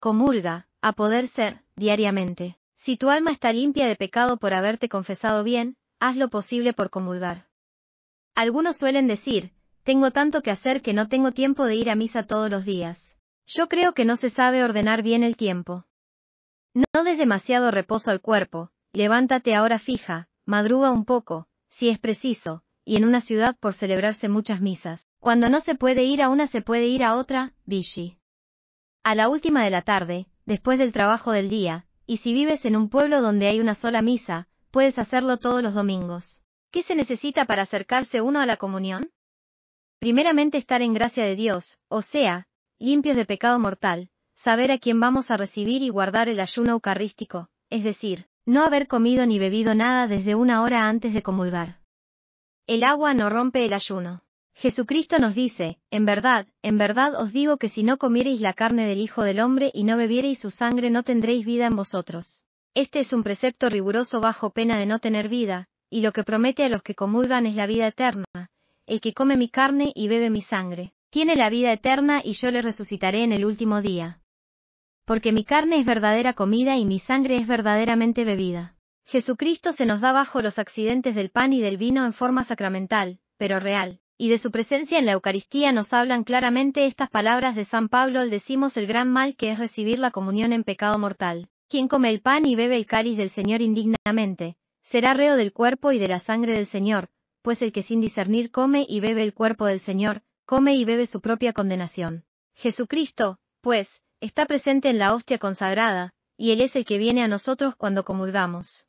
Comulga, a poder ser, diariamente. Si tu alma está limpia de pecado por haberte confesado bien, haz lo posible por comulgar. Algunos suelen decir, tengo tanto que hacer que no tengo tiempo de ir a misa todos los días. Yo creo que no se sabe ordenar bien el tiempo. No des demasiado reposo al cuerpo, levántate ahora fija, madruga un poco, si es preciso, y en una ciudad por celebrarse muchas misas. Cuando no se puede ir a una se puede ir a otra, Vichy. A la última de la tarde, después del trabajo del día, y si vives en un pueblo donde hay una sola misa, puedes hacerlo todos los domingos. ¿Qué se necesita para acercarse uno a la comunión? Primeramente estar en gracia de Dios, o sea, limpios de pecado mortal, saber a quién vamos a recibir y guardar el ayuno eucarístico, es decir, no haber comido ni bebido nada desde una hora antes de comulgar. El agua no rompe el ayuno. Jesucristo nos dice, En verdad, en verdad os digo que si no comiereis la carne del Hijo del Hombre y no bebiereis su sangre no tendréis vida en vosotros. Este es un precepto riguroso bajo pena de no tener vida, y lo que promete a los que comulgan es la vida eterna. El que come mi carne y bebe mi sangre, tiene la vida eterna y yo le resucitaré en el último día. Porque mi carne es verdadera comida y mi sangre es verdaderamente bebida. Jesucristo se nos da bajo los accidentes del pan y del vino en forma sacramental, pero real y de su presencia en la Eucaristía nos hablan claramente estas palabras de San Pablo al decimos el gran mal que es recibir la comunión en pecado mortal. Quien come el pan y bebe el cáliz del Señor indignamente, será reo del cuerpo y de la sangre del Señor, pues el que sin discernir come y bebe el cuerpo del Señor, come y bebe su propia condenación. Jesucristo, pues, está presente en la hostia consagrada, y Él es el que viene a nosotros cuando comulgamos.